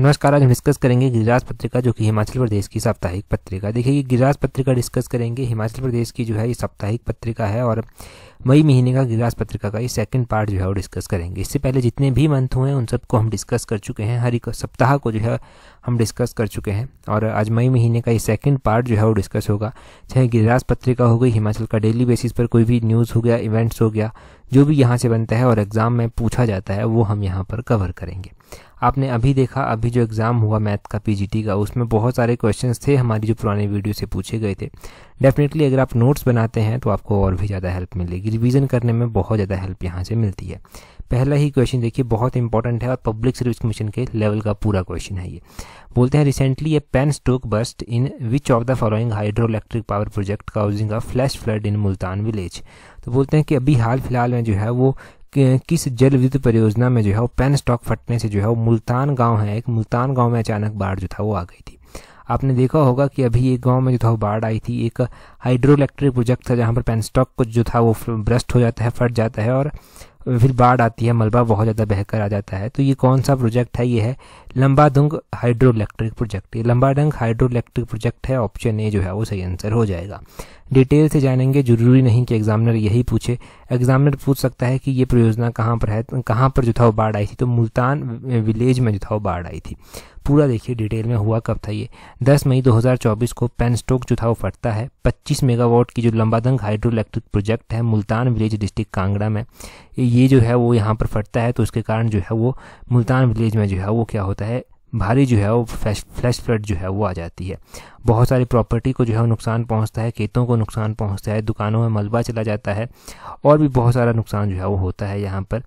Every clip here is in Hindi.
नमस्कार आज हम डिस्कस करेंगे गिरिराज पत्रिका जो कि हिमाचल प्रदेश की साप्ताहिक पत्रिका देखिए ये गिरिराज पत्रिका डिस्कस करेंगे हिमाचल प्रदेश की जो है ये साप्ताहिक पत्रिका है और मई महीने का गिरिराज पत्रिका का ये सेकंड पार्ट जो है वो डिस्कस करेंगे इससे पहले जितने भी मंथ हुए हैं उन सबको हम डिस्कस कर चुके हैं हर एक सप्ताह को जो है हम डिस्कस कर चुके हैं और आज मई महीने का ये सेकंड पार्ट जो है वो डिस्कस होगा चाहे गिरिराज पत्रिका हो गई हिमाचल का डेली बेसिस पर कोई भी न्यूज़ हो गया इवेंट्स हो गया जो भी यहाँ से बनता है और एग्ज़ाम में पूछा जाता है वो हम यहाँ पर कवर करेंगे आपने अभी देखा अभी जो एग्ज़ाम हुआ मैथ का पीजीटी का उसमें बहुत सारे क्वेश्चन थे हमारी जो पुराने वीडियो से पूछे गए थे डेफिनेटली अगर आप नोट्स बनाते हैं तो आपको और भी ज़्यादा हेल्प मिलेगी रिविज़न करने में बहुत ज़्यादा हेल्प यहाँ से मिलती है पहला ही क्वेश्चन देखिए बहुत इंपॉर्टेंट है और पब्लिक सर्विस कमीशन के लेवल का पूरा क्वेश्चन है ये बोलते हैं recently a penstock burst in which of the following hydro electric power project causing a flash flood in Multan village तो बोलते हैं कि अभी हाल फिलहाल में जो है वो किस जल विद्युत परियोजना में जो है वो पेन स्टॉक फटने से जो है वो मुल्तान गांव है एक मुल्तान गांव में अचानक बाढ़ जो था वो आ गई थी आपने देखा होगा कि अभी एक गांव में जो था वो बाढ़ आई थी एक हाइड्रो इलेक्ट्रिक प्रोजेक्ट था जहाँ पर स्टॉक को जो था वो ब्रस्ट हो जाता है फट जाता है और फिर बाढ़ आती है मलबा बहुत ज़्यादा बहकर आ जाता है तो ये कौन सा प्रोजेक्ट है ये है लंबादंग हाइड्रो इलेक्ट्रिक प्रोजेक्ट ये लंबाडंग हाइड्रो इलेक्ट्रिक प्रोजेक्ट है ऑप्शन ए जो है वो सही आंसर हो जाएगा डिटेल से जानेंगे जरूरी नहीं कि एग्जामिनर यही पूछे एग्जामिनर पूछ सकता है कि ये परियोजना कहाँ पर है कहाँ पर जो था वो बाढ़ आई थी तो मुल्तान विलेज में जो था वो बाढ़ आई थी पूरा देखिए डिटेल में हुआ कब था ये 10 मई 2024 को पेन स्टोक जो था वो फटता है 25 मेगावाट की जो लंबादंग हाइड्रो इलेक्ट्रिक प्रोजेक्ट है मुल्तान विलेज डिस्ट्रिक्ट कांगड़ा में ये जो है वो यहाँ पर फटता है तो उसके कारण जो है वो मुल्तान विलेज में जो है वो क्या होता होता है भारी जो है वो फ्लैश फ्लैश फ्लड जो है वो आ जाती है बहुत सारी प्रॉपर्टी को जो है नुकसान पहुंचता है खेतों को नुकसान पहुंचता है दुकानों में मलबा चला जाता है और भी बहुत सारा नुकसान जो है वो होता है यहाँ पर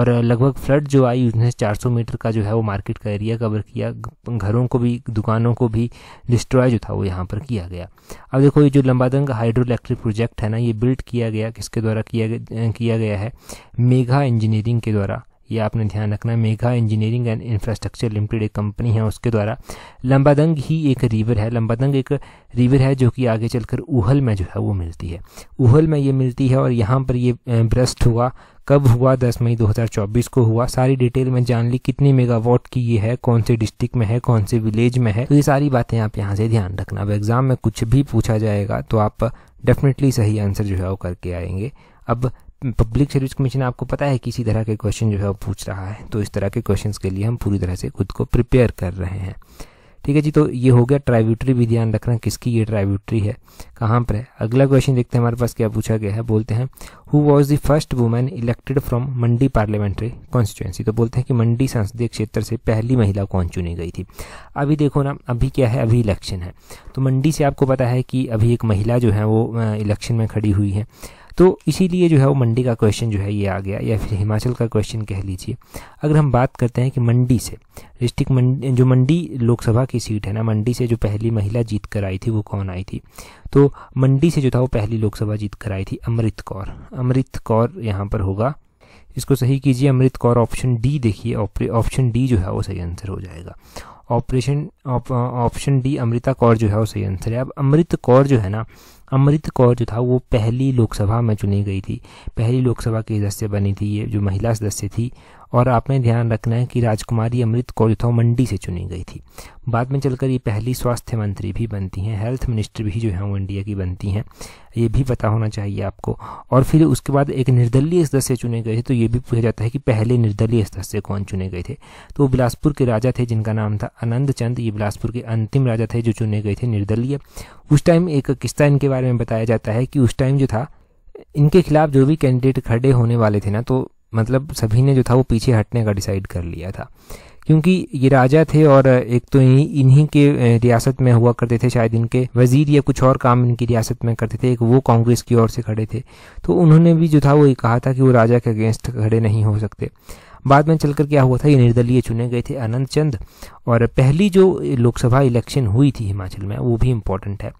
और लगभग फ्लड जो आई उसने 400 मीटर का जो है वो मार्केट का एरिया कवर किया घरों को भी दुकानों को भी डिस्ट्रॉय जो था वो यहाँ पर किया गया अब देखो ये जो लंबादंग हाइड्रो इलेक्ट्रिक प्रोजेक्ट है ना ये बिल्ड किया गया किसके द्वारा किया गया, किया गया है मेघा इंजीनियरिंग के द्वारा ये आपने ध्यान रखना है Megha engineering and infrastructure limited एक कंपनी है उसके द्वारा लंबादंग ही एक रिवर है लंबादंग एक रिवर है जो कि आगे चलकर उहल में जो है वो मिलती है उहल में ये मिलती है और यहाँ पर ये ब्रस्ट हुआ कब हुआ 10 मई 2024 को हुआ सारी डिटेल में जान ली कितनी मेगावाट की ये है कौन से डिस्ट्रिक्ट में है कौन से विलेज में है तो ये सारी बातें आप यहाँ से ध्यान रखना अब एग्जाम में कुछ भी पूछा जाएगा तो आप डेफिनेटली सही आंसर जो है वो करके आएंगे अब पब्लिक सर्विस कमीशन आपको पता है किसी तरह के क्वेश्चन जो है वो पूछ रहा है तो इस तरह के क्वेश्चन के लिए हम पूरी तरह से खुद को प्रिपेयर कर रहे हैं ठीक है जी तो ये हो गया ट्राइब्यूटरी भी ध्यान रखना किसकी ये ट्राइब्यूटरी है कहाँ पर है अगला क्वेश्चन देखते हैं हमारे पास क्या पूछा गया है बोलते हैं who was the first women elected from Mandi parliamentary constituency तो बोलते हैं कि मंडी संसदीय क्षेत्र से पहली महिला कौन चुनी गई थी अभी देखो ना अभी क्या है अभी इलेक्शन है तो मंडी से आपको पता है कि अभी एक महिला जो है वो इलेक्शन में खड़ी हुई है तो इसीलिए जो है वो मंडी का क्वेश्चन जो है ये आ गया या फिर हिमाचल का क्वेश्चन कह लीजिए अगर हम बात करते हैं कि मंडी से डिस्ट्रिक्ट मंडी जो मंडी लोकसभा की सीट है ना मंडी से जो पहली महिला जीत कर आई थी वो कौन आई थी तो मंडी से जो था वो पहली लोकसभा जीत कर आई थी अमृत कौर अमृत कौर यहाँ पर होगा इसको सही कीजिए अमृत कौर ऑप्शन डी देखिए ऑप्शन डी जो है वो सही आंसर हो जाएगा operation option D Amrita Kaur जो है वो सही आंसर है अब अमृत कौर जो है ना अमृत कौर जो था वो पहली लोकसभा में चुनी गई थी पहली लोकसभा की सदस्य बनी थी ये जो महिला सदस्य थी और आपने ध्यान रखना है कि राजकुमारी अमृत कौर जो मंडी से चुनी गई थी बाद में चलकर ये पहली स्वास्थ्य मंत्री भी बनती हैं हेल्थ मिनिस्टर भी जो है वो इंडिया की बनती हैं ये भी पता होना चाहिए आपको और फिर उसके बाद एक निर्दलीय सदस्य चुने गए थे तो ये भी पूछा जाता है कि पहले निर्दलीय सदस्य कौन चुने गए थे तो वो बिलासपुर के राजा थे जिनका नाम था आनंद चंद ये बिलासपुर के अंतिम राजा थे जो चुने गए थे निर्दलीय उस टाइम एक किस्सा इनके बारे में बताया जाता है कि उस टाइम जो था इनके खिलाफ जो भी कैंडिडेट खड़े होने वाले थे ना तो मतलब सभी ने जो था वो पीछे हटने का डिसाइड कर लिया था क्योंकि ये राजा थे और एक तो इन्हीं के रियासत में हुआ करते थे शायद इनके वजीर या कुछ और काम इनकी रियासत में करते थे एक वो कांग्रेस की ओर से खड़े थे तो उन्होंने भी जो था वो ये कहा था कि वो राजा के अगेंस्ट खड़े नहीं हो सकते बाद में चलकर क्या हुआ था ये निर्दलीय चुने गए थे अनंत चंद और पहली जो लोकसभा इलेक्शन हुई थी हिमाचल में वो भी इम्पोर्टेंट है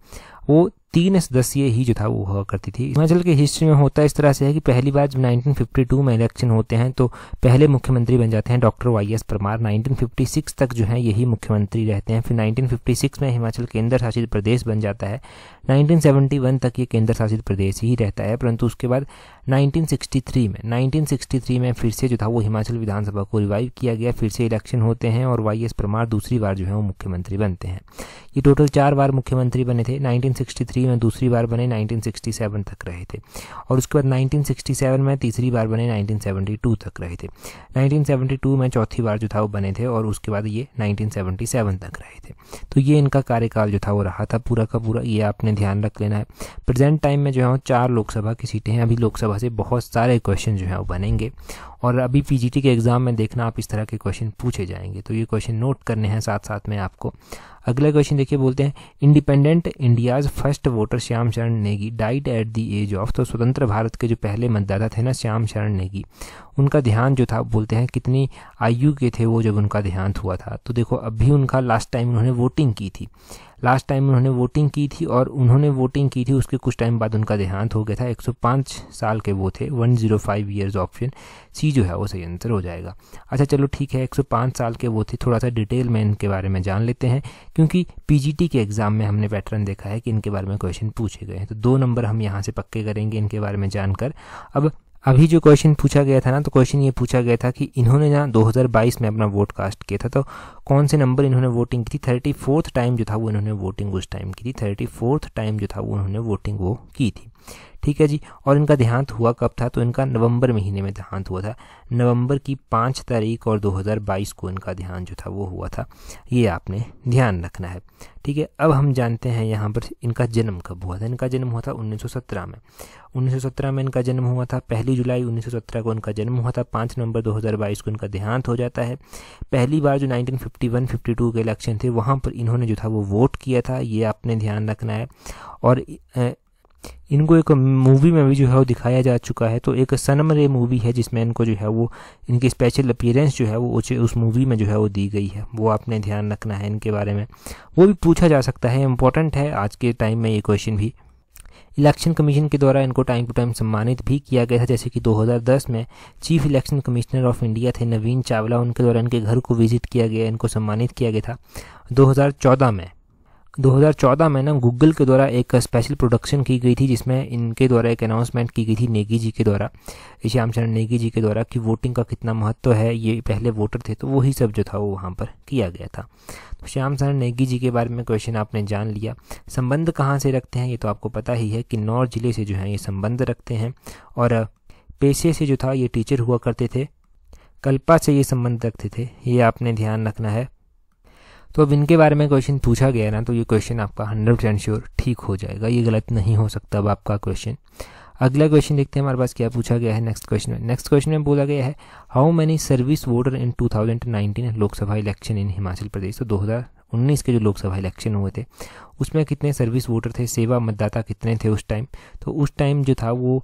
वो तीन सदस्य ही जो था वो हुआ करती थी हिमाचल के हिस्ट्री में होता इस तरह से है कि पहली बार जब 1952 में इलेक्शन होते हैं तो पहले मुख्यमंत्री बन जाते हैं डॉक्टर वाई एस परमार 1956 तक जो है यही मुख्यमंत्री रहते हैं फिर 1956 में हिमाचल केंद्र शासित प्रदेश बन जाता है 1971 तक ये केंद्र शासित प्रदेश ही रहता है परंतु उसके बाद 1963 में 1963 में फिर से जो था वो हिमाचल विधानसभा को रिवाइव किया गया फिर से इलेक्शन होते हैं और वाई एस परमार दूसरी बार जो है वो मुख्यमंत्री बनते हैं ये टोटल चार बार मुख्यमंत्री बने थे 1963 1963 में दूसरी बार बने 1967 तक रहे थे और उसके बाद 1967 में तीसरी बार बने 1972 तक रहे थे 1972 में चौथी बार जो था वो बने थे और उसके बाद ये 1977 तक रहे थे तो ये इनका कार्यकाल जो था वो रहा था पूरा का पूरा ये आपने ध्यान रख लेना है प्रेजेंट टाइम में जो है वो चार लोकसभा की सीटें हैं अभी लोकसभा से बहुत सारे क्वेश्चन जो है वो बनेंगे और अभी पीजीटी के एग्ज़ाम में देखना आप इस तरह के क्वेश्चन पूछे जाएंगे तो ये क्वेश्चन नोट करने हैं साथ साथ में आपको अगला क्वेश्चन देखिए बोलते हैं independent India's first voter Shyam Saran Negi died at the age of तो स्वतंत्र भारत के जो पहले मतदाता थे ना श्याम शरण नेगी उनका ध्यान जो था बोलते हैं कितनी आयु के थे वो जब उनका देहांत हुआ था तो देखो अभी उनका लास्ट टाइम उन्होंने वोटिंग की थी लास्ट टाइम उन्होंने वोटिंग की थी और उन्होंने वोटिंग की थी उसके कुछ टाइम बाद उनका देहांत हो गया था 105 साल के वो थे 105 zero five years option C जो है वो सही आंसर हो जाएगा अच्छा चलो ठीक है 105 साल के वो थे थोड़ा सा डिटेल में इनके बारे में जान लेते हैं क्योंकि पीजीटी के एग्ज़ाम में हमने पैटर्न देखा है कि इनके बारे में क्वेश्चन पूछे गए हैं तो दो नंबर हम यहाँ से पक्के करेंगे इनके बारे में जानकर अब अभी जो क्वेश्चन पूछा गया था ना तो क्वेश्चन ये पूछा गया था कि इन्होंने ना 2022 में अपना वोट कास्ट किया था तो कौन से नंबर इन्होंने वोटिंग की थी थर्टी फोर्थ टाइम जो था वो इन्होंने वोटिंग उस टाइम की थी थर्टी फोर्थ टाइम जो था वो उन्होंने वोटिंग वो की थी ठीक है जी और इनका देहांत हुआ कब था तो इनका नवंबर महीने में देहांत हुआ था नवंबर की पाँच तारीख और 2022 को इनका ध्यान जो था वो हुआ था ये आपने ध्यान रखना है ठीक है अब हम जानते हैं यहाँ पर इनका जन्म कब हुआ था इनका जन्म हुआ था 1917 में 1917 में इनका जन्म हुआ था पहली जुलाई 1917 को इनका जन्म हुआ था पाँच नवंबर 2022 को इनका देहांत हो जाता है पहली बार जो नाइनटीन फिफ्टी के इलेक्शन थे वहाँ पर इन्होंने जो था वो वोट किया था ये आपने ध्यान रखना है और इनको एक मूवी में भी जो है वो दिखाया जा चुका है तो एक सनम रे मूवी है जिसमें इनको जो है वो इनकी स्पेशल अपीयरेंस जो है वो उस मूवी में जो है वो दी गई है वो आपने ध्यान रखना है इनके बारे में वो भी पूछा जा सकता है इम्पोर्टेंट है आज के टाइम में ये क्वेश्चन भी इलेक्शन कमीशन के द्वारा इनको टाइम टू टाइम सम्मानित भी किया गया था जैसे कि 2010 में chief election commissioner of India थे नवीन चावला उनके द्वारा इनके घर को विजिट किया गया इनको सम्मानित किया गया था 2014 में 2014 में ना गूगल के द्वारा एक स्पेशल प्रोडक्शन की गई थी जिसमें इनके द्वारा एक अनाउंसमेंट की गई थी नेगी जी के द्वारा श्याम चरण नेगी जी के द्वारा कि वोटिंग का कितना महत्व है ये पहले वोटर थे तो वही सब जो था वो वहाँ पर किया गया था तो श्याम चरण नेगी जी के बारे में क्वेश्चन आपने जान लिया संबंध कहाँ से रखते हैं ये तो आपको पता ही है किन्नौर जिले से जो है ये संबंध रखते हैं और पेशे से जो था ये टीचर हुआ करते थे कल्पा से ये संबंध रखते थे ये आपने ध्यान रखना है तो अब इनके बारे में क्वेश्चन पूछा गया ना तो ये क्वेश्चन आपका हंड्रेड परसेंट श्योर ठीक हो जाएगा ये गलत नहीं हो सकता अब आपका क्वेश्चन अगला क्वेश्चन देखते हैं हमारे पास क्या पूछा गया है नेक्स्ट क्वेश्चन में नेक्स्ट क्वेश्चन में बोला गया है how many service voter in 2019 Lok Sabha election in Himachal Pradesh तो 2019 के जो लोकसभा इलेक्शन हुए थे उसमें कितने सर्विस वोटर थे सेवा मतदाता कितने थे उस टाइम तो उस टाइम जो था वो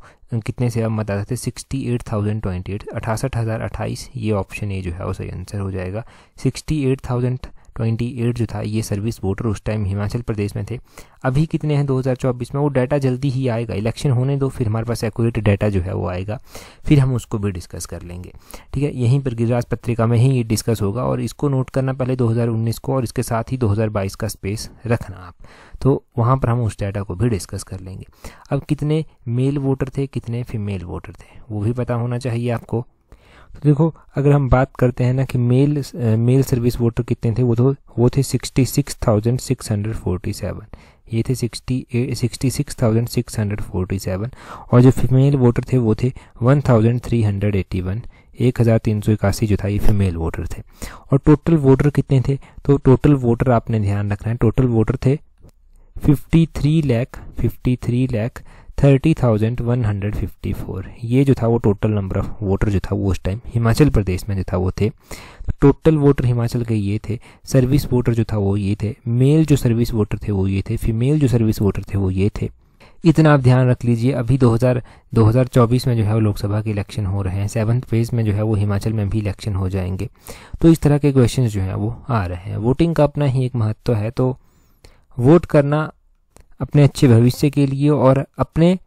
कितने सेवा मतदाता थे sixty eight thousand twenty eight अठासठ हज़ार अट्ठाईस ये ऑप्शन ए जो है वो सही आंसर हो जाएगा सिक्सटी एट थाउजेंड 28 जो था ये सर्विस वोटर उस टाइम हिमाचल प्रदेश में थे अभी कितने हैं 2024 में वो डाटा जल्दी ही आएगा इलेक्शन होने दो फिर हमारे पास एक्यूरेट डाटा जो है वो आएगा फिर हम उसको भी डिस्कस कर लेंगे ठीक है यहीं पर गिरिराज पत्रिका में ही ये डिस्कस होगा और इसको नोट करना पहले दो को और इसके साथ ही दो का स्पेस रखना आप तो वहाँ पर हम उस डाटा को भी डिस्कस कर लेंगे अब कितने मेल वोटर थे कितने फीमेल वोटर थे वो भी पता होना चाहिए आपको तो देखो अगर हम बात करते हैं ना कि मेल मेल सर्विस वोटर कितने थे वो तो वो थे sixty six thousand six hundred forty seven ये थे sixty sixty six thousand six hundred forty seven और जो फीमेल वोटर थे वो थे one thousand three hundred eighty one एक हज़ार तीन सौ इक्यासी जो था ये फीमेल वोटर थे और टोटल वोटर कितने थे तो टोटल वोटर आपने ध्यान रखना है टोटल वोटर थे fifty three lakh fifty three lakh thirty thousand one hundred fifty four ये जो था वो टोटल नंबर ऑफ वोटर जो था वो उस टाइम हिमाचल प्रदेश में जो था वो थे टोटल वोटर हिमाचल के ये थे सर्विस वोटर जो था वो ये थे मेल जो सर्विस वोटर थे वो ये थे फीमेल जो सर्विस वोटर थे वो ये थे इतना आप ध्यान रख लीजिए अभी 2000 2024 में जो है वो लोकसभा के इलेक्शन हो रहे हैं सेवन्थ फेज में जो है वो हिमाचल में भी इलेक्शन हो जाएंगे तो इस तरह के क्वेश्चन जो हैं वो आ रहे हैं वोटिंग का अपना ही एक महत्व है तो वोट करना अपने अच्छे भविष्य के लिए और अपने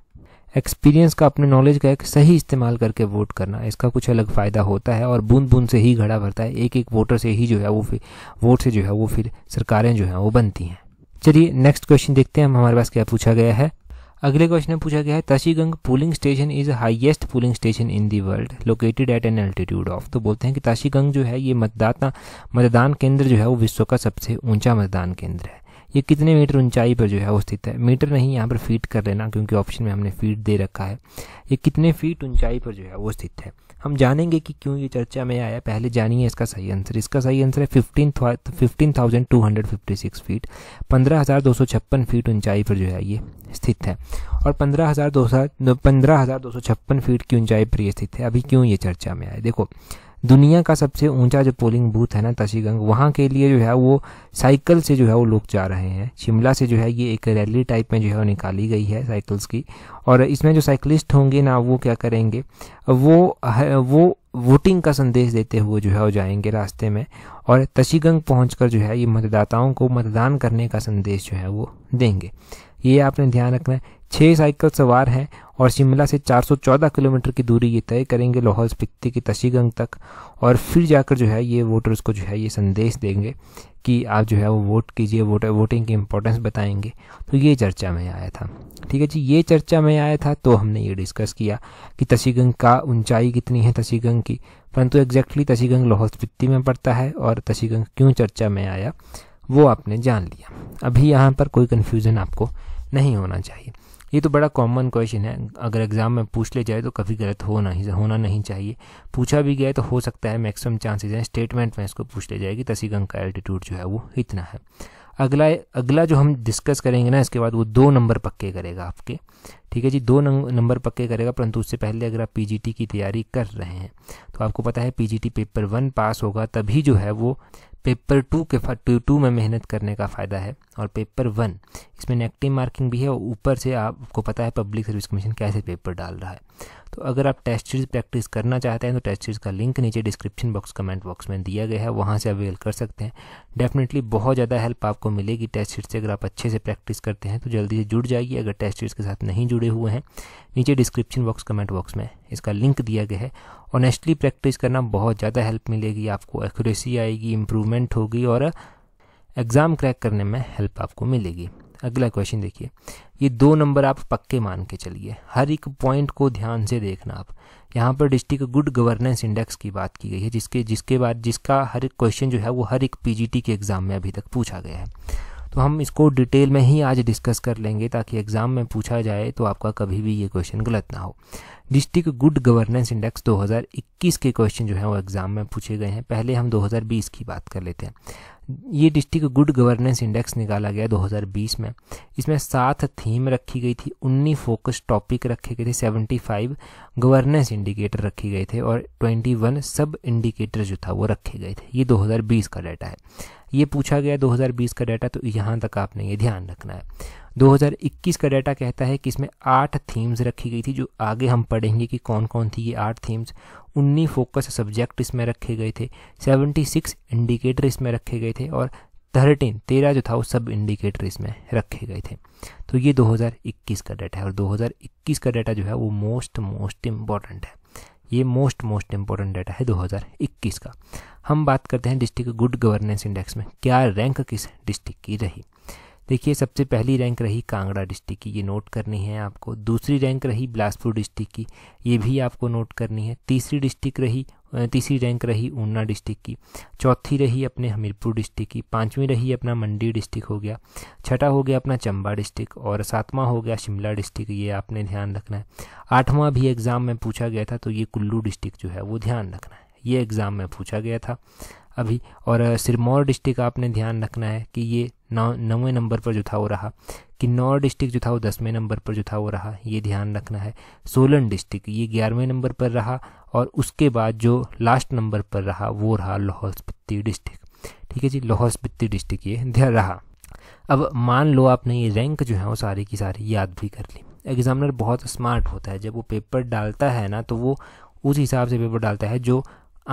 एक्सपीरियंस का अपने नॉलेज का एक सही इस्तेमाल करके वोट करना इसका कुछ अलग फ़ायदा होता है और बूंद बूंद से ही घड़ा भरता है एक एक वोटर से ही जो है वो फिर वोट से जो है वो फिर सरकारें जो हैं वो बनती हैं चलिए नेक्स्ट क्वेश्चन देखते हैं हम हमारे पास क्या पूछा गया है अगले क्वेश्चन में पूछा गया है Tashigang polling station is highest polling station in the world located at an altitude of तो बोलते हैं कि ताशीगंग जो है ये मतदाता मतदान केंद्र जो है वो विश्व का सबसे ऊंचा मतदान केंद्र है ये कितने मीटर ऊंचाई पर जो है वो स्थित है मीटर नहीं यहाँ पर फीट कर लेना क्योंकि ऑप्शन में हमने फीट दे रखा है ये कितने फीट ऊंचाई पर जो है वो स्थित है हम जानेंगे कि क्यों ये चर्चा में आया पहले जानिए इसका सही आंसर इसका सही आंसर है fifteen fifteen thousand two hundred fifty six feet पंद्रह हज़ार दो सौ छप्पन फीट ऊंचाई पर जो है ये स्थित है और पंद्रह हज़ार दो सौ पंद्रह हज़ार दो सौ छप्पन फीट की ऊंचाई पर ये स्थित है अभी क्यों ये चर्चा में आया देखो दुनिया का सबसे ऊंचा जो पोलिंग बूथ है ना तशीगंग वहाँ के लिए जो है वो साइकिल से जो है वो लोग जा रहे हैं शिमला से जो है ये एक रैली टाइप में जो है वो निकाली गई है साइकिल्स की और इसमें जो साइकिलिस्ट होंगे ना वो क्या करेंगे वो वो वोटिंग का संदेश देते हुए जो है वो जाएंगे रास्ते में और तशीगंग पहुंचकर जो है ये मतदाताओं को मतदान करने का संदेश जो है वो देंगे ये आपने ध्यान रखना है छः साइकिल सवार हैं और शिमला से 414 किलोमीटर की दूरी ये तय करेंगे लाहौल स्पिति की तशीगंग तक और फिर जाकर जो है ये वोटर्स को जो है ये संदेश देंगे कि आप जो है वो वोट कीजिए वोटर वोटिंग की इम्पोर्टेंस बताएंगे तो ये चर्चा में आया था ठीक है जी ये चर्चा में आया था तो हमने ये डिस्कस किया कि तशीगंग का ऊंचाई कितनी है तशीगंग की परंतु एग्जैक्टली तशीगंग लाहौल स्पिति में पड़ता है और तशीगंग क्यों चर्चा में आया वो आपने जान लिया अभी यहाँ पर कोई कन्फ्यूज़न आपको नहीं होना चाहिए ये तो बड़ा कॉमन क्वेश्चन है अगर एग्ज़ाम में पूछ ले जाए तो कभी गलत हो नहीं होना नहीं चाहिए पूछा भी गया तो हो सकता है मैक्सिमम चांसेस हैं स्टेटमेंट में इसको पूछ ले जाएगी तसी गंग का एल्टीट्यूड जो है वो इतना है अगला अगला जो हम डिस्कस करेंगे ना इसके बाद वो दो नंबर पक्के करेगा आपके ठीक है जी दो नंबर पक्के करेगा परंतु उससे पहले अगर आप पीजीटी की तैयारी कर रहे हैं तो आपको पता है पीजीटी पेपर वन पास होगा तभी जो है वो पेपर टू के टू टू में मेहनत करने का फ़ायदा है और पेपर वन इसमें नेगेटिव मार्किंग भी है और ऊपर से आपको पता है पब्लिक सर्विस कमीशन कैसे पेपर डाल रहा है तो अगर आप टेस्ट सीरीज प्रैक्टिस करना चाहते हैं तो टेस्ट सीरीज का लिंक नीचे डिस्क्रिप्शन बॉक्स कमेंट बॉक्स में दिया गया है वहाँ से अवेल कर सकते हैं डेफिनेटली बहुत ज़्यादा हेल्प आपको मिलेगी टेस्ट सीरीज से अगर आप अच्छे से प्रैक्टिस करते हैं तो जल्दी से जुड़ जाइए अगर टेस्ट सीरीज के साथ नहीं जुड़े हुए हैं नीचे डिस्क्रिप्शन बॉक्स कमेंट बॉक्स में इसका लिंक दिया गया है ऑनेस्टली प्रैक्टिस करना बहुत ज़्यादा हेल्प मिलेगी आपको एक्यूरेसी आएगी इम्प्रूवमेंट होगी और एग्ज़ाम क्रैक करने में हेल्प आपको मिलेगी अगला क्वेश्चन देखिए ये दो नंबर आप पक्के मान के चलिए हर एक पॉइंट को ध्यान से देखना आप यहाँ पर डिस्ट्रिक्ट गुड गवर्नेंस इंडेक्स की बात की गई है जिसके जिसके बाद जिसका हर एक क्वेश्चन जो है वो हर एक पीजीटी के एग्ज़ाम में अभी तक पूछा गया है तो हम इसको डिटेल में ही आज डिस्कस कर लेंगे ताकि एग्ज़ाम में पूछा जाए तो आपका कभी भी ये क्वेश्चन गलत ना हो डिस्ट्रिक्ट गुड गवर्नेंस इंडेक्स 2021 के क्वेश्चन जो है वो एग्जाम में पूछे गए हैं पहले हम 2020 की बात कर लेते हैं ये डिस्ट्रिक्ट गुड गवर्नेंस इंडेक्स निकाला गया 2020 में इसमें सात थीम रखी गई थी उन्नीस फोकस टॉपिक रखे गए थे 75 गवर्नेंस इंडिकेटर रखे गए थे और 21 सब इंडिकेटर जो था वो रखे गए थे ये 2020 का डाटा है ये पूछा गया 2020 का डाटा तो यहाँ तक आपने ये ध्यान रखना है 2021 का डाटा कहता है कि इसमें आठ थीम्स रखी गई थी जो आगे हम पढ़ेंगे कि कौन कौन थी ये आठ थीम्स उन्नीस फोकस सब्जेक्ट इसमें रखे गए थे 76 इंडिकेटर इसमें रखे गए थे और थर्टीन तेरह जो था वो सब इंडिकेटर इसमें रखे गए थे तो ये 2021 का डाटा है और 2021 का डाटा जो है वो मोस्ट मोस्ट इम्पॉर्टेंट है ये मोस्ट मोस्ट इम्पॉर्टेंट डाटा है 2021 का हम बात करते हैं डिस्ट्रिक्ट गुड गवर्नेंस इंडेक्स में क्या रैंक किस डिस्ट्रिक्ट की रही देखिए सबसे पहली रैंक रही कांगड़ा डिस्ट्रिक्ट की ये नोट करनी है आपको दूसरी रैंक रही बिलासपुर डिस्ट्रिक्ट की ये भी आपको नोट करनी है तीसरी डिस्ट्रिक्ट रही तीसरी रैंक रही ऊना डिस्ट्रिक्ट की चौथी रही अपने हमीरपुर डिस्ट्रिक्ट की पांचवी रही अपना मंडी डिस्ट्रिक्ट हो गया छठा हो गया अपना चंबा डिस्ट्रिक्ट और सातवां हो गया शिमला डिस्ट्रिक्ट ये आपने ध्यान रखना है आठवां भी एग्ज़ाम में पूछा गया था तो ये कुल्लू डिस्ट्रिक्ट जो है वो ध्यान रखना है ये एग्ज़ाम में पूछा गया था अभी और सिरमौर डिस्ट्रिक्ट आपने ध्यान रखना है कि ये नौ नौवें नंबर पर जो था वो रहा किन्नौर डिस्ट्रिक्ट जो था वो दसवें नंबर पर जो था वो रहा ये ध्यान रखना है सोलन डिस्ट्रिक्ट ये ग्यारहवें नंबर पर रहा और उसके बाद जो लास्ट नंबर पर रहा वो रहा लाहौल स्पीति डिस्ट्रिक्ट ठीक है जी लाहौल स्पीति डिस्ट्रिक्ट ये ध्यान रहा अब मान लो आपने ये रैंक जो है वो सारी की सारी याद भी कर ली एग्जामिनर बहुत स्मार्ट होता है जब वो पेपर डालता है ना तो वो उस हिसाब से पेपर डालता है जो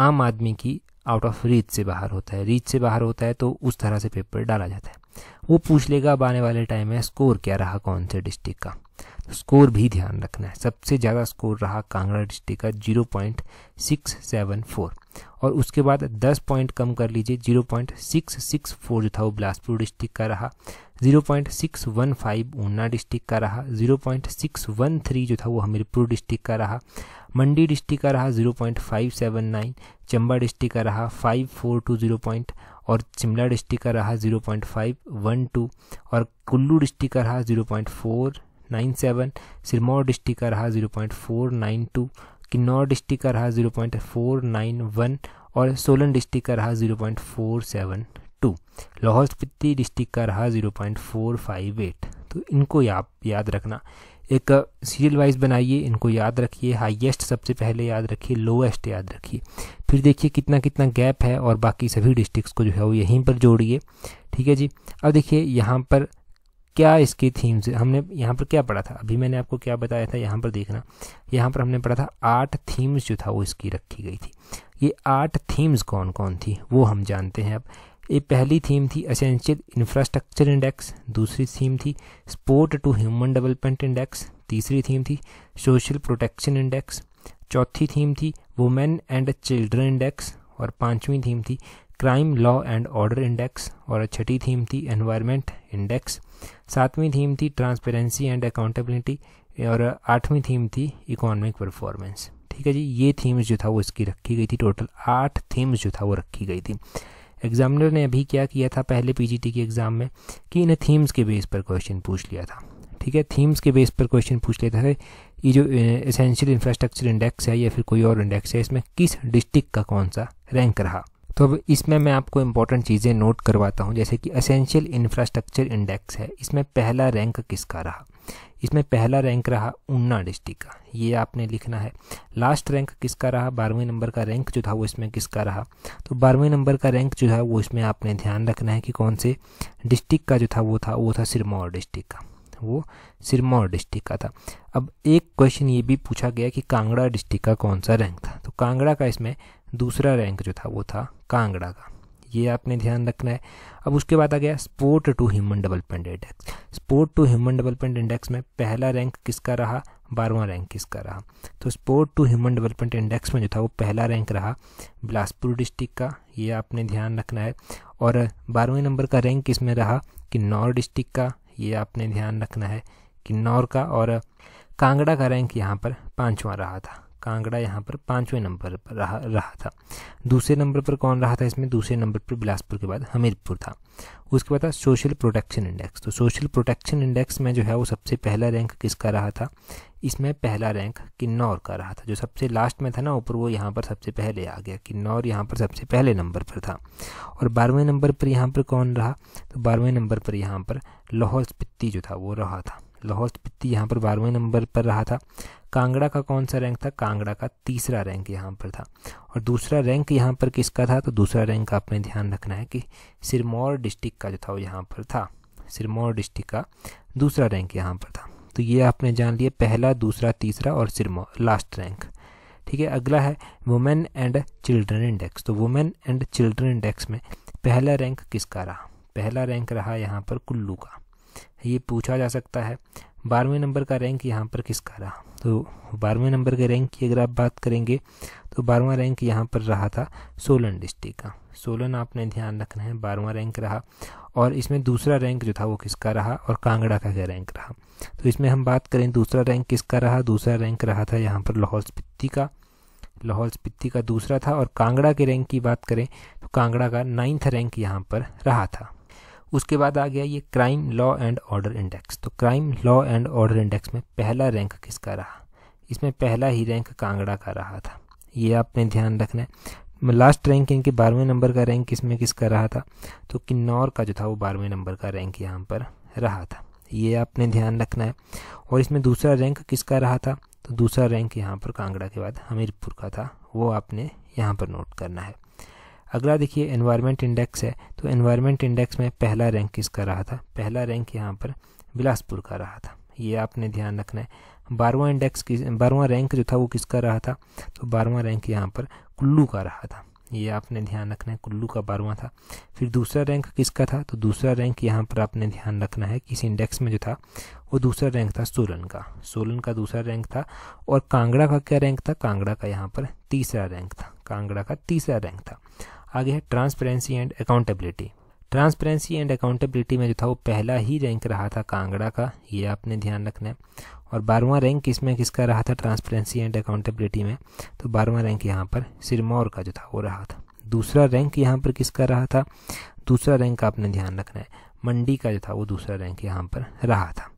आम आदमी की आउट ऑफ रीच से बाहर होता है रीच से बाहर होता है तो उस तरह से पेपर डाला जाता है वो पूछ लेगा अब आने वाले टाइम में स्कोर क्या रहा कौन से डिस्ट्रिक्ट का तो स्कोर भी ध्यान रखना है सबसे ज़्यादा स्कोर रहा कांगड़ा डिस्ट्रिक्ट का zero point six seven four और उसके बाद दस पॉइंट कम कर लीजिए zero point six six four जो था वो बिलासपुर डिस्ट्रिक्ट का रहा zero point six one five Una district का रहा zero point six one three जो था वो हमीरपुर डिस्ट्रिक्ट का रहा मंडी डिस्ट्रिक्ट का रहा zero point five seven nine Chamba district का रहा five four two zero point और शिमला डिस्ट्रिक्ट का रहा zero point five one two और कुल्लू डिस्ट्रिक्ट का रहा zero point four nine seven Sirmaur district का रहा zero point four nine two Kinnaur district का रहा zero point four nine one और सोलन डिस्ट्रिक्ट का रहा zero point four seven two Lahaul Spiti district का रहा zero point four five eight तो इनको आप याद रखना एक सीरियल वाइज बनाइए इनको याद रखिए हाईएस्ट सबसे पहले याद रखिए लोएस्ट याद रखिए फिर देखिए कितना कितना गैप है और बाकी सभी डिस्ट्रिक्ट्स को जो है वो यहीं पर जोड़िए ठीक है जी अब देखिए यहाँ पर क्या इसकी थीम्स हमने यहाँ पर क्या पढ़ा था अभी मैंने आपको क्या बताया था यहाँ पर देखना यहाँ पर हमने पढ़ा था आठ थीम्स जो था वो इसकी रखी गई थी ये आठ थीम्स कौन कौन थी वो हम जानते हैं अब ये पहली थीम थी असेंशियल इंफ्रास्ट्रक्चर इंडेक्स दूसरी थीम थी support to human development index तीसरी थीम थी सोशल प्रोटेक्शन इंडेक्स चौथी थीम थी वुमेन एंड चिल्ड्रन इंडेक्स और पांचवी थीम थी crime law and order index और छठी थीम थी एनवायरनमेंट इंडेक्स सातवीं थीम थी ट्रांसपेरेंसी एंड अकाउंटेबिलिटी और आठवीं थीम थी इकोनॉमिक परफॉर्मेंस ठीक है जी ये थीम्स जो था वो इसकी रखी गई थी टोटल आठ थीम्स जो था वो रखी गई थी एग्जामिनर ने अभी क्या किया था पहले पीजीटी के एग्ज़ाम में कि इन्हें थीम्स के बेस पर क्वेश्चन पूछ लिया था ठीक है थीम्स के बेस पर क्वेश्चन पूछ लेते है ये जो एसेंशियल इंफ्रास्ट्रक्चर इंडेक्स है या फिर कोई और इंडेक्स है इसमें किस डिस्ट्रिक्ट का कौन सा रैंक रहा तो अब इसमें मैं आपको इम्पोर्टेंट चीज़ें नोट करवाता हूँ जैसे कि असेंशियल इंफ्रास्ट्रक्चर इंडेक्स है इसमें पहला रैंक किसका रहा इसमें पहला रैंक रहा ऊना डिस्ट्रिक्ट का ये आपने लिखना है लास्ट रैंक किसका रहा बारहवें नंबर का रैंक जो था वो इसमें किसका रहा तो बारहवें नंबर का रैंक जो है वो इसमें आपने ध्यान रखना है कि कौन से डिस्ट्रिक्ट का जो था वो था वो था सिरमौर डिस्ट्रिक्ट का वो सिरमौर डिस्ट्रिक्ट का था अब एक क्वेश्चन ये भी पूछा गया कि कांगड़ा डिस्ट्रिक्ट का कौन सा रैंक था तो कांगड़ा का इसमें दूसरा रैंक जो था वो था कांगड़ा का ये आपने ध्यान रखना है अब उसके बाद आ गया support to human development index support to human development index में पहला रैंक किसका रहा बारहवां रैंक किसका रहा तो support to human development index में जो था वो पहला रैंक रहा बिलासपुर डिस्ट्रिक्ट का ये आपने ध्यान रखना है और बारहवें नंबर का रैंक इसमें रहा किन्नौर डिस्ट्रिक्ट का ये आपने ध्यान रखना है किन्नौर का और कांगड़ा का रैंक यहाँ पर पाँचवा रहा था कांगड़ा यहाँ पर पाँचवें नंबर पर रहा रहा था दूसरे नंबर पर कौन रहा था इसमें दूसरे नंबर पर बिलासपुर के बाद हमीरपुर था उसके बाद था सोशल प्रोटेक्शन इंडेक्स तो सोशल प्रोटेक्शन इंडेक्स में जो है वो सबसे पहला रैंक किसका रहा था इसमें पहला रैंक किन्नौर का रहा था जो सबसे लास्ट में था ना ऊपर वो यहाँ पर सबसे पहले आ गया किन्नौर यहाँ पर सबसे पहले नंबर पर था और बारहवें नंबर पर यहाँ पर कौन रहा तो बारहवें नंबर पर यहाँ पर लाहौल स्पिति जो था वो रहा था लाहौल स्पिति यहाँ पर बारहवें नंबर पर रहा था कांगड़ा का कौन सा रैंक था कांगड़ा का तीसरा रैंक यहाँ पर था और दूसरा रैंक यहाँ पर किसका था तो दूसरा रैंक आपने ध्यान रखना है कि सिरमौर डिस्ट्रिक्ट का जो था वो यहाँ पर था सिरमौर डिस्ट्रिक्ट का दूसरा रैंक यहाँ पर था तो ये आपने जान लिया पहला दूसरा तीसरा और सिरमौर लास्ट रैंक ठीक है अगला है वुमेन एंड चिल्ड्रन इंडेक्स तो वुमेन एंड चिल्ड्रन इंडेक्स में पहला रैंक किसका रहा पहला रैंक रहा यहाँ पर कुल्लू का ये पूछा जा सकता है बारहवें नंबर का रैंक यहाँ पर किसका रहा तो बारहवें नंबर के रैंक की अगर आप बात करेंगे तो बारहवा रैंक यहाँ पर रहा था सोलन डिस्ट्रिक्ट का सोलन आपने ध्यान रखना है बारहवा रैंक रहा और इसमें दूसरा रैंक जो था वो किसका रहा और कांगड़ा का क्या रैंक रहा तो इसमें हम बात करें दूसरा रैंक किसका रहा दूसरा रैंक रहा था यहाँ पर लाहौल स्पिति का लाहौल स्पिति का दूसरा था और कांगड़ा के रैंक की बात करें तो कांगड़ा का नाइन्थ रैंक यहाँ पर रहा था उसके बाद आ गया ये crime law and order index तो crime law and order index में पहला रैंक किसका रहा इसमें पहला ही रैंक कांगड़ा का रहा था ये आपने ध्यान रखना है लास्ट रैंक इनके बारहवें नंबर का रैंक इसमें किसका रहा था तो किन्नौर का जो था वो बारहवें नंबर का रैंक यहाँ पर रहा था ये आपने ध्यान रखना है और इसमें दूसरा रैंक किसका रहा था तो दूसरा रैंक यहाँ पर कांगड़ा के बाद हमीरपुर का था वो आपने यहाँ पर नोट करना है अगला देखिए एनवायरनमेंट इंडेक्स है तो एनवायरनमेंट इंडेक्स में पहला रैंक किसका रहा था पहला रैंक यहाँ पर बिलासपुर का रहा था ये आपने ध्यान रखना है बारहवा इंडेक्स किस बारहवा रैंक जो था वो किसका रहा था तो बारहवा रैंक यहाँ पर कुल्लू का रहा था ये आपने ध्यान रखना है कुल्लू का बारहवां था फिर दूसरा रैंक किसका था तो दूसरा रैंक यहाँ पर आपने ध्यान रखना है किस इंडेक्स में जो था वो दूसरा रैंक था सोलन का सोलन का दूसरा रैंक था और कांगड़ा का क्या रैंक था कांगड़ा का यहाँ पर तीसरा रैंक था कांगड़ा का तीसरा रैंक था आगे है transparency and accountability transparency and accountability में जो था वो पहला ही रैंक रहा था कांगड़ा का ये आपने ध्यान रखना है और बारहवां रैंक इसमें किसका रहा था ट्रांसपेरेंसी एंड अकाउंटेबिलिटी में तो बारहवां रैंक यहाँ पर सिरमौर का जो था वो रहा था दूसरा रैंक यहाँ पर किसका रहा था दूसरा रैंक आपने ध्यान रखना है मंडी का जो था वो दूसरा रैंक यहाँ पर रहा था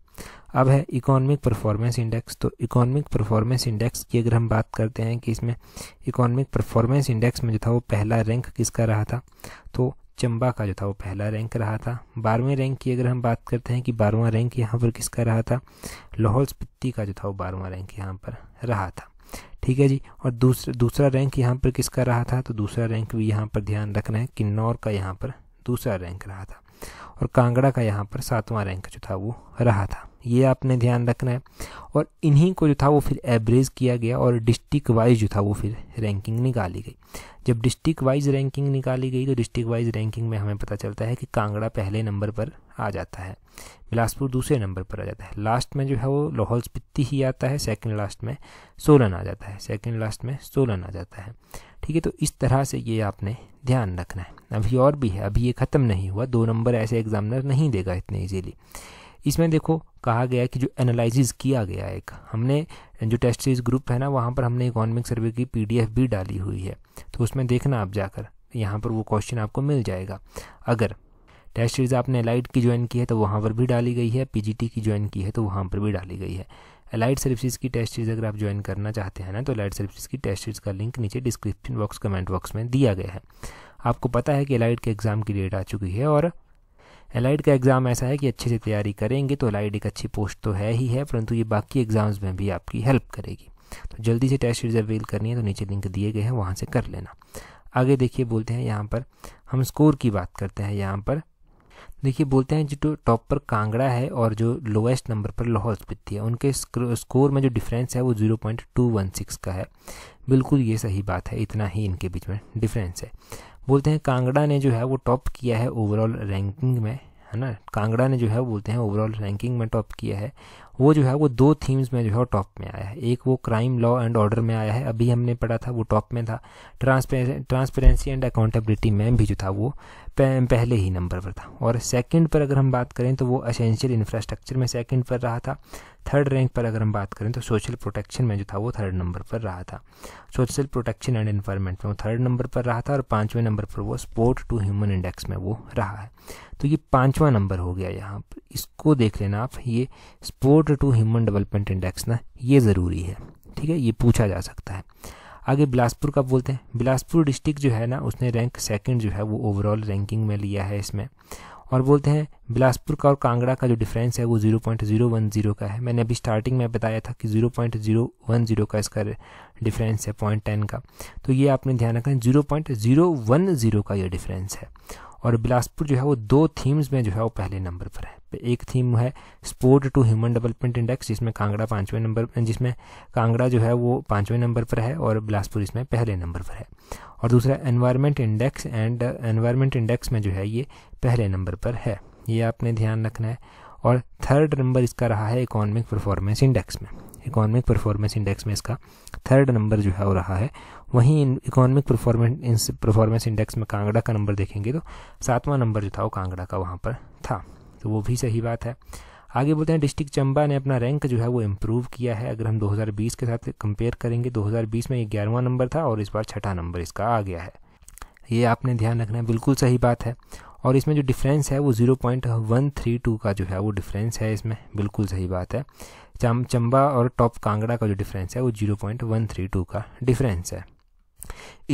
अब है इकोनॉमिक परफॉर्मेंस इंडेक्स तो इकोनॉमिक परफॉर्मेंस इंडेक्स की अगर हम बात करते हैं कि इसमें इकोनॉमिक परफॉर्मेंस इंडेक्स में जो था वो पहला रैंक किसका रहा था तो चंबा का जो था वो पहला रैंक रहा था बारहवें रैंक की अगर हम बात करते हैं कि बारहवा रैंक यहाँ पर किसका रहा था लाहौल स्पिति का जो था वो बारहवा रैंक यहाँ पर रहा था ठीक है जी और दूसरा दूसरा रैंक यहाँ पर किसका रहा था तो दूसरा रैंक भी यहाँ पर ध्यान रखना है किन्नौर का यहाँ पर दूसरा रैंक रहा था और कांगड़ा का यहाँ पर सातवां रैंक जो था वो रहा था ये आपने ध्यान रखना है और इन्हीं को जो था वो फिर एवरेज किया गया और डिस्ट्रिक्ट वाइज जो था वो फिर रैंकिंग निकाली गई जब डिस्ट्रिक्ट वाइज रैंकिंग निकाली गई तो डिस्ट्रिक्ट वाइज रैंकिंग में हमें पता चलता है कि कांगड़ा पहले नंबर पर आ जाता है बिलासपुर दूसरे नंबर पर आ जाता है लास्ट में जो है वो लाहौल स्पिति ही आता है सेकेंड लास्ट में सोलन आ जाता है सेकेंड लास्ट में सोलन आ जाता है ठीक है तो इस तरह से ये आपने ध्यान रखना है अभी और भी है अभी ये ख़त्म नहीं हुआ दो नंबर ऐसे एग्जामिनर नहीं देगा इतने ईजीली इसमें देखो कहा गया है कि जो एनालिसिस किया गया एक हमने जो टेस्ट सीरीज ग्रुप है ना वहाँ पर हमने इकोनॉमिक सर्वे की पीडीएफ भी डाली हुई है तो उसमें देखना आप जाकर यहाँ पर वो क्वेश्चन आपको मिल जाएगा अगर टेस्ट सीरीज आपने एलाइट की ज्वाइन की है तो वहाँ पर भी डाली गई है पीजीटी की ज्वाइन की है तो वहाँ पर भी डाली गई है एलाइट सर्विसेज की टेस्ट सीरीज अगर आप ज्वाइन करना चाहते हैं ना तो एलाइट सर्विसेज की टेस्ट सीरीज का लिंक नीचे डिस्क्रिप्शन बॉक्स कमेंट बॉक्स में दिया गया है आपको पता है कि एलाइट के एग्ज़ाम की डेट आ चुकी है और एलाइड का एग्ज़ाम ऐसा है कि अच्छे से तैयारी करेंगे तो एलाइड एक अच्छी पोस्ट तो है ही है परंतु ये बाकी एग्ज़ाम्स में भी आपकी हेल्प करेगी तो जल्दी से टेस्ट सीरीज अवेल करनी है तो नीचे लिंक दिए गए हैं वहाँ से कर लेना आगे देखिए बोलते हैं यहाँ पर हम स्कोर की बात करते हैं यहाँ पर देखिए बोलते हैं जो टॉप पर कांगड़ा है और जो लोएस्ट नंबर पर लाहौल स्पीति है उनके स्कोर में जो डिफरेंस है वो zero point two one six का है बिल्कुल ये सही बात है इतना ही इनके बीच में डिफरेंस है बोलते हैं कांगड़ा ने जो है वो टॉप किया है ओवरऑल रैंकिंग में है ना कांगड़ा ने जो है बोलते हैं ओवरऑल रैंकिंग में टॉप किया है वो जो है वो दो थीम्स में जो है टॉप में आया है एक वो क्राइम लॉ एंड ऑर्डर में आया है अभी हमने पढ़ा था वो टॉप में था ट्रांसपेरेंसी एंड अकाउंटेबिलिटी में भी जो था वो पहले ही नंबर पर था और सेकंड पर अगर हम बात करें तो वो असेंशियल इंफ्रास्ट्रक्चर में सेकंड पर रहा था थर्ड रैंक पर अगर हम बात करें तो सोशल प्रोटेक्शन में जो था वो थर्ड नंबर पर रहा था सोशल प्रोटेक्शन एंड इन्वायरमेंट में वो थर्ड नंबर पर रहा था और पाँचवें नंबर पर वो स्पोर्ट टू ह्यूमन इंडेक्स में वो रहा है तो ये पाँचवा नंबर हो गया यहाँ पर इसको देख लेना आप ये support to human development index ना ये ज़रूरी है ठीक है ये पूछा जा सकता है आगे बिलासपुर का बोलते हैं बिलासपुर डिस्ट्रिक्ट जो है ना उसने रैंक सेकंड जो है वो ओवरऑल रैंकिंग में लिया है इसमें और बोलते हैं बिलासपुर का और कांगड़ा का जो डिफरेंस है वो zero point zero one zero का है मैंने अभी स्टार्टिंग में बताया था कि zero point zero one zero का इसका डिफरेंस है पॉइंट टेन का तो ये आपने ध्यान रखना zero point zero one zero का यह डिफरेंस है और बिलासपुर जो है वो दो थीम्स में जो है वो पहले नंबर पर है पे एक थीम है support to human development index जिसमें कांगड़ा पाँचवें नंबर जिसमें कांगड़ा जो है वो पाँचवें नंबर पर है और बिलासपुर इसमें पहले नंबर पर है और दूसरा environment index and environment index में जो है ये पहले नंबर पर है ये आपने ध्यान रखना है और थर्ड नंबर इसका रहा है इकोनॉमिक परफॉर्मेंस इंडेक्स में इकोनॉमिक परफॉर्मेंस इंडेक्स में इसका थर्ड नंबर जो है वो रहा है वहीं इकोनॉमिक परफॉर्मेंस परफॉर्मेंस इंडेक्स में कांगड़ा का नंबर देखेंगे तो सातवां नंबर जो था वो कांगड़ा का वहाँ पर था तो वो भी सही बात है आगे बोलते हैं डिस्ट्रिक्ट चंबा ने अपना रैंक जो है वो इम्प्रूव किया है अगर हम 2020 के साथ कंपेयर करेंगे 2020 में ये ग्यारहवा नंबर था और इस बार छठा नंबर इसका आ गया है ये आपने ध्यान रखना है बिल्कुल सही बात है और इसमें जो डिफरेंस है वो zero point one three two का जो है वो डिफरेंस है इसमें बिल्कुल सही बात है चम चंबा और टॉप कांगड़ा का जो डिफरेंस है वो zero point one three two का डिफरेंस है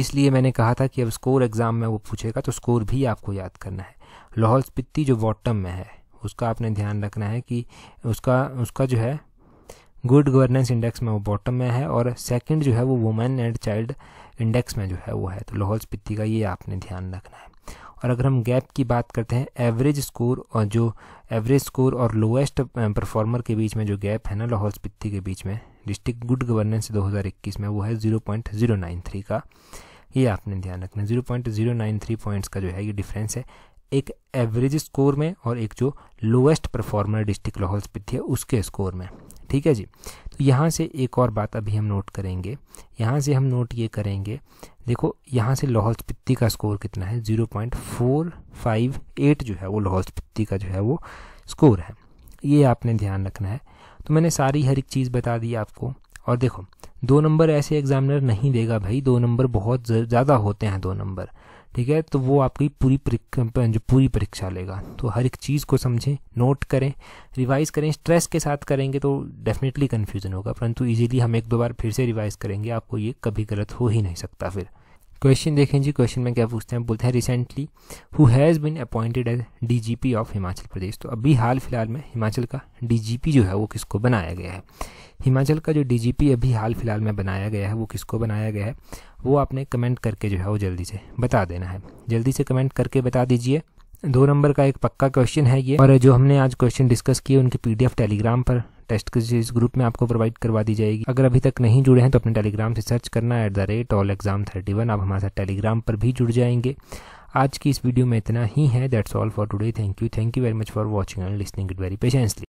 इसलिए मैंने कहा था कि अब स्कोर एग्ज़ाम में वो पूछेगा तो स्कोर भी आपको याद करना है लाहौल स्पिति जो बॉटम में है उसका आपने ध्यान रखना है कि उसका उसका जो है गुड गवर्नेंस इंडेक्स में वो बॉटम में है और सेकंड जो है वो वुमेन एंड चाइल्ड इंडेक्स में जो है वो है तो लाहौल स्पीति का ये आपने ध्यान रखना है और अगर हम गैप की बात करते हैं एवरेज स्कोर और जो एवरेज स्कोर और लोएस्ट परफॉर्मर के बीच में जो गैप है ना लाहौल स्पीति के बीच में डिस्ट्रिक्ट गुड गवर्नेंस 2021 में वो है 0.093 का ये आपने ध्यान रखना 0.093 पॉइंट्स का जो है ये डिफरेंस है एक एवरेज स्कोर में और एक जो lowest performer district Lahaul Spiti है उसके स्कोर में ठीक है जी तो यहाँ से एक और बात अभी हम नोट करेंगे यहाँ से हम नोट ये करेंगे देखो यहाँ से लाहौल स्पिति का स्कोर कितना है zero point four five eight जो है वो लाहौल स्पिति का जो है वो स्कोर है ये आपने ध्यान रखना है तो मैंने सारी हर एक चीज़ बता दी आपको और देखो दो नंबर ऐसे एग्जामिनर नहीं देगा भाई दो नंबर बहुत ज़्यादा होते हैं दो नंबर ठीक है तो वो आपकी पूरी जो पूरी परीक्षा लेगा तो हर एक चीज़ को समझें नोट करें रिवाइज़ करें स्ट्रेस के साथ करेंगे तो डेफिनेटली कन्फ्यूज़न होगा परंतु ईजिली हम एक दो बार फिर से रिवाइज़ करेंगे आपको ये कभी गलत हो ही नहीं सकता फिर क्वेश्चन देखें जी क्वेश्चन में क्या पूछते हैं बोलते हैं recently who has been appointed as DGP of Himachal Pradesh तो अभी हाल फिलहाल में हिमाचल का डीजीपी जो है वो किसको बनाया गया है हिमाचल का जो डीजीपी अभी हाल फिलहाल में बनाया गया है वो किसको बनाया गया है वो आपने कमेंट करके जो है वो जल्दी से बता देना है जल्दी से कमेंट करके बता दीजिए दो नंबर का एक पक्का क्वेश्चन है ये और जो हमने आज क्वेश्चन डिस्कस किए उनके पीडीएफ टेलीग्राम पर टेस्ट की इस ग्रुप में आपको प्रोवाइड करवा दी जाएगी अगर अभी तक नहीं जुड़े हैं तो अपने टेलीग्राम से सर्च करना at the rate all exam thirty one आप हमारे साथ टेलीग्राम पर भी जुड़ जाएंगे आज की इस वीडियो में इतना ही है that's all for today thank you thank you very much for watching and listening it very patiently